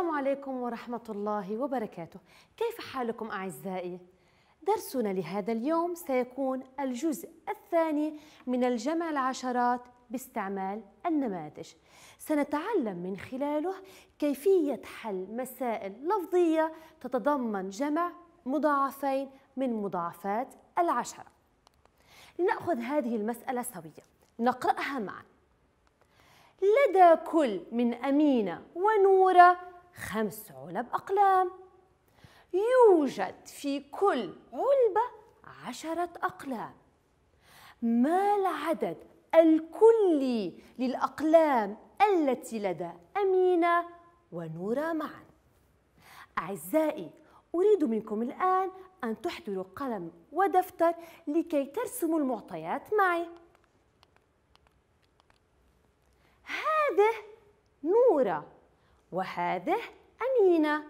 السلام عليكم ورحمة الله وبركاته كيف حالكم أعزائي؟ درسنا لهذا اليوم سيكون الجزء الثاني من الجمع العشرات باستعمال النماذج سنتعلم من خلاله كيفية حل مسائل لفظية تتضمن جمع مضاعفين من مضاعفات العشرة لنأخذ هذه المسألة سوية نقرأها معاً لدى كل من أمينة ونورة خمس علب أقلام يوجد في كل علبة عشرة أقلام ما العدد الكلي للأقلام التي لدى أمينة ونورا معا أعزائي أريد منكم الآن أن تحضروا قلم ودفتر لكي ترسموا المعطيات معي هذه نورة وهذه أمينة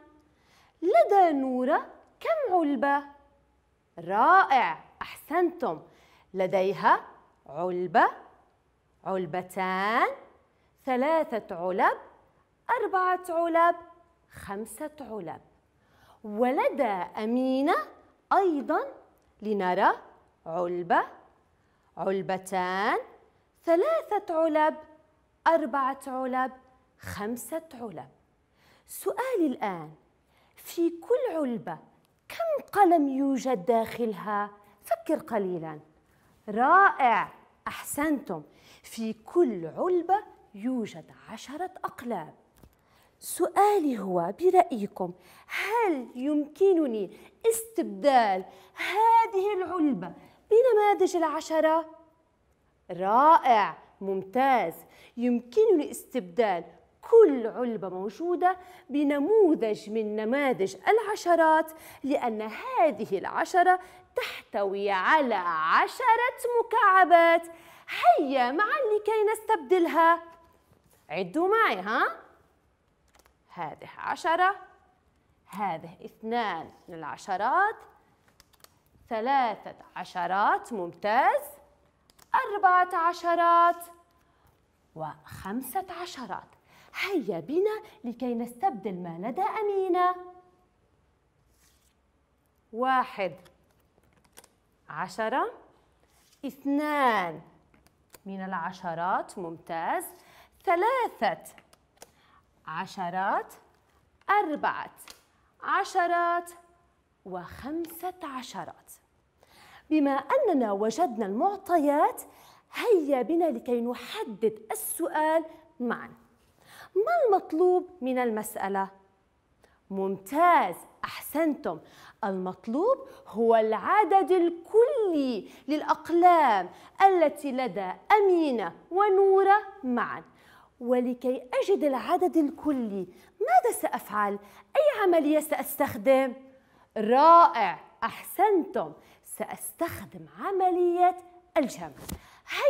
لدى نورة كم علبة؟ رائع أحسنتم لديها علبة علبتان ثلاثة علب أربعة علب خمسة علب ولدى أمينة أيضا لنرى علبة علبتان ثلاثة علب أربعة علب خمسة علب سؤالي الآن في كل علبة كم قلم يوجد داخلها؟ فكر قليلا رائع أحسنتم في كل علبة يوجد عشرة أقلام سؤالي هو برأيكم هل يمكنني استبدال هذه العلبة بنماذج العشرة؟ رائع ممتاز يمكنني استبدال كل علبة موجودة بنموذج من نماذج العشرات لأن هذه العشرة تحتوي على عشرة مكعبات هيا معا لكي نستبدلها عدوا معي ها هذه عشرة هذه اثنان من العشرات ثلاثة عشرات ممتاز أربعة عشرات وخمسة عشرات هيا بنا لكي نستبدل ما لدى أمينة واحد عشرة اثنان من العشرات ممتاز ثلاثة عشرات أربعة عشرات وخمسة عشرات بما أننا وجدنا المعطيات هيا بنا لكي نحدد السؤال معاً ما المطلوب من المسألة؟ ممتاز أحسنتم المطلوب هو العدد الكلي للأقلام التي لدى أمينة ونورة معا ولكي أجد العدد الكلي ماذا سأفعل؟ أي عملية سأستخدم؟ رائع أحسنتم سأستخدم عملية الجمع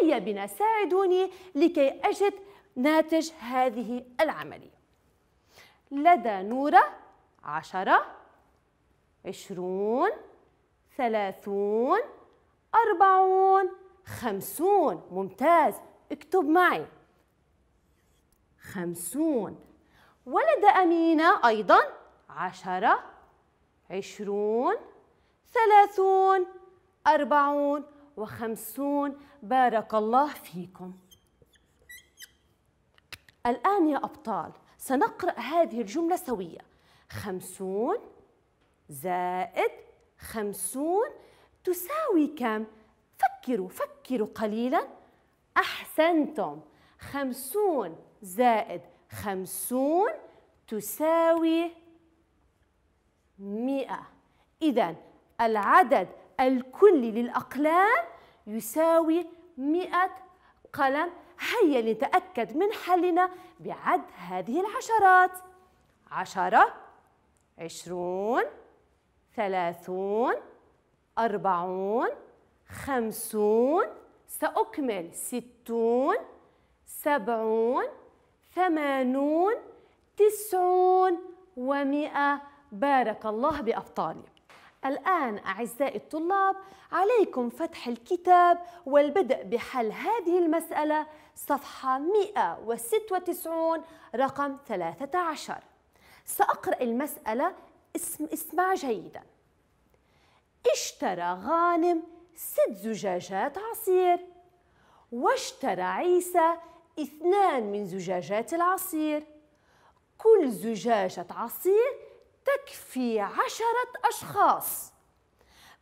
هيا بنا ساعدوني لكي أجد ناتج هذه العملية لدى نورة عشرة عشرون ثلاثون أربعون خمسون ممتاز اكتب معي خمسون ولدى أمينة أيضا عشرة عشرون ثلاثون أربعون وخمسون بارك الله فيكم الآن يا أبطال سنقرأ هذه الجملة سوية خمسون زائد خمسون تساوي كم؟ فكروا فكروا قليلا أحسنتم خمسون زائد خمسون تساوي مئة إذا العدد الكلي للأقلام يساوي مئة قلم هيا لنتأكد من حلنا بعد هذه العشرات عشرة عشرون ثلاثون أربعون خمسون سأكمل ستون سبعون ثمانون تسعون ومئة بارك الله بأبطالي الآن أعزائي الطلاب عليكم فتح الكتاب والبدء بحل هذه المسألة صفحة 196 رقم 13 سأقرأ المسألة اسم اسمع جيدا اشترى غانم ست زجاجات عصير واشترى عيسى اثنان من زجاجات العصير كل زجاجة عصير تكفي عشرة أشخاص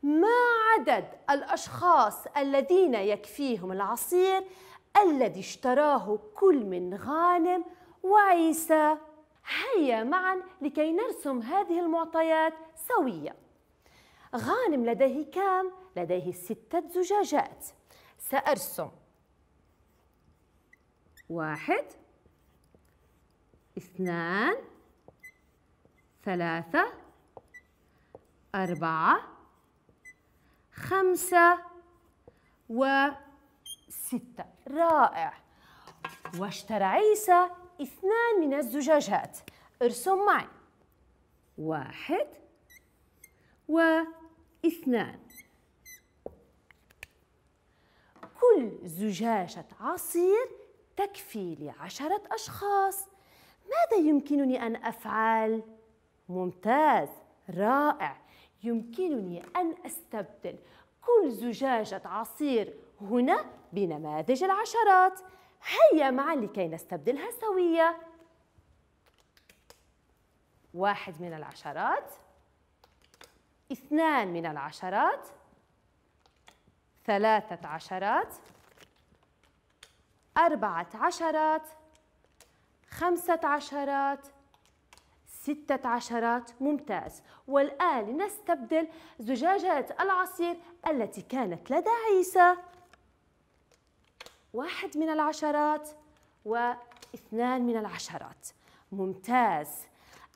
ما عدد الأشخاص الذين يكفيهم العصير الذي اشتراه كل من غانم وعيسى هيا معا لكي نرسم هذه المعطيات سوية غانم لديه كام؟ لديه ستة زجاجات سأرسم واحد اثنان ثلاثة أربعة خمسة وستة رائع واشترى عيسى اثنان من الزجاجات ارسم معي واحد واثنان كل زجاجة عصير تكفي لعشرة أشخاص ماذا يمكنني أن أفعل؟ ممتاز رائع يمكنني أن أستبدل كل زجاجة عصير هنا بنماذج العشرات هيا معا لكي نستبدلها سوية واحد من العشرات اثنان من العشرات ثلاثة عشرات أربعة عشرات خمسة عشرات ستة عشرات ممتاز والآن نستبدل زجاجات العصير التي كانت لدى عيسى واحد من العشرات واثنان من العشرات ممتاز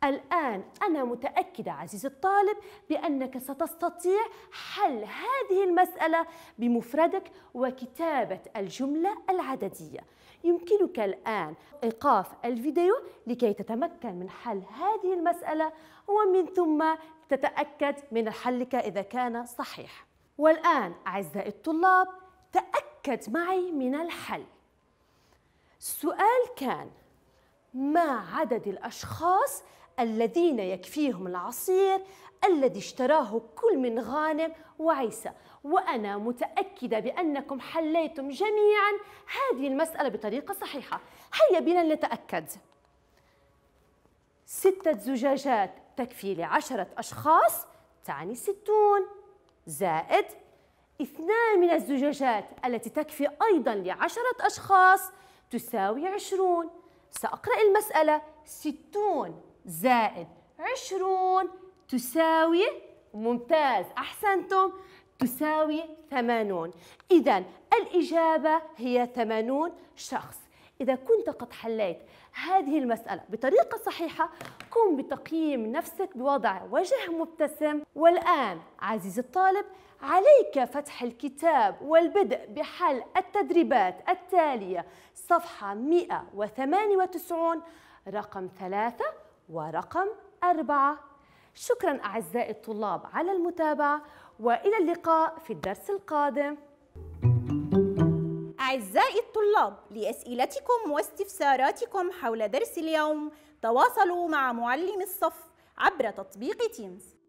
الآن أنا متأكدة عزيزي الطالب بأنك ستستطيع حل هذه المسألة بمفردك وكتابة الجملة العددية يمكنك الآن إيقاف الفيديو لكي تتمكن من حل هذه المسألة ومن ثم تتأكد من حلك إذا كان صحيح والآن أعزائي الطلاب تأكد معي من الحل السؤال كان ما عدد الأشخاص الذين يكفيهم العصير الذي اشتراه كل من غانم وعيسى وأنا متأكدة بأنكم حليتم جميعا هذه المسألة بطريقة صحيحة هيا بنا لنتأكد ستة زجاجات تكفي لعشرة أشخاص تعني ستون زائد اثنان من الزجاجات التي تكفي أيضا لعشرة أشخاص تساوي عشرون سأقرأ المسألة ستون زائد عشرون تساوي ممتاز أحسنتم تساوي ثمانون إذا الإجابة هي ثمانون شخص إذا كنت قد حليت هذه المسألة بطريقة صحيحة قم بتقييم نفسك بوضع وجه مبتسم والآن عزيزي الطالب عليك فتح الكتاب والبدء بحل التدريبات التالية صفحة 198 رقم 3 ورقم أربعة شكرا أعزائي الطلاب على المتابعة وإلى اللقاء في الدرس القادم أعزائي الطلاب لأسئلتكم واستفساراتكم حول درس اليوم تواصلوا مع معلم الصف عبر تطبيق تيمز